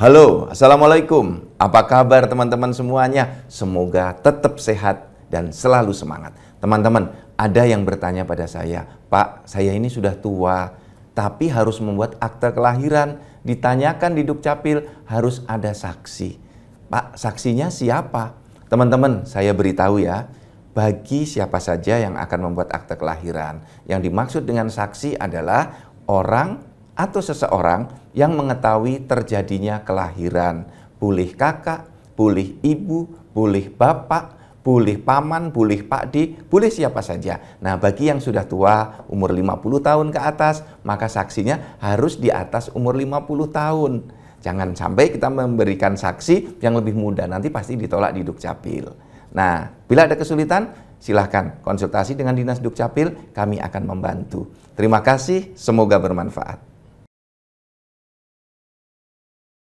Halo, Assalamualaikum. Apa kabar teman-teman semuanya? Semoga tetap sehat dan selalu semangat. Teman-teman, ada yang bertanya pada saya, Pak, saya ini sudah tua, tapi harus membuat akte kelahiran. Ditanyakan di Dukcapil, harus ada saksi. Pak, saksinya siapa? Teman-teman, saya beritahu ya, bagi siapa saja yang akan membuat akte kelahiran. Yang dimaksud dengan saksi adalah orang atau seseorang yang mengetahui terjadinya kelahiran pulih kakak, pulih ibu, pulih bapak, pulih paman, pulih di, pulih siapa saja. Nah, bagi yang sudah tua, umur 50 tahun ke atas, maka saksinya harus di atas umur 50 tahun. Jangan sampai kita memberikan saksi yang lebih muda, nanti pasti ditolak di Dukcapil. Nah, bila ada kesulitan, silahkan konsultasi dengan Dinas Dukcapil, kami akan membantu. Terima kasih, semoga bermanfaat.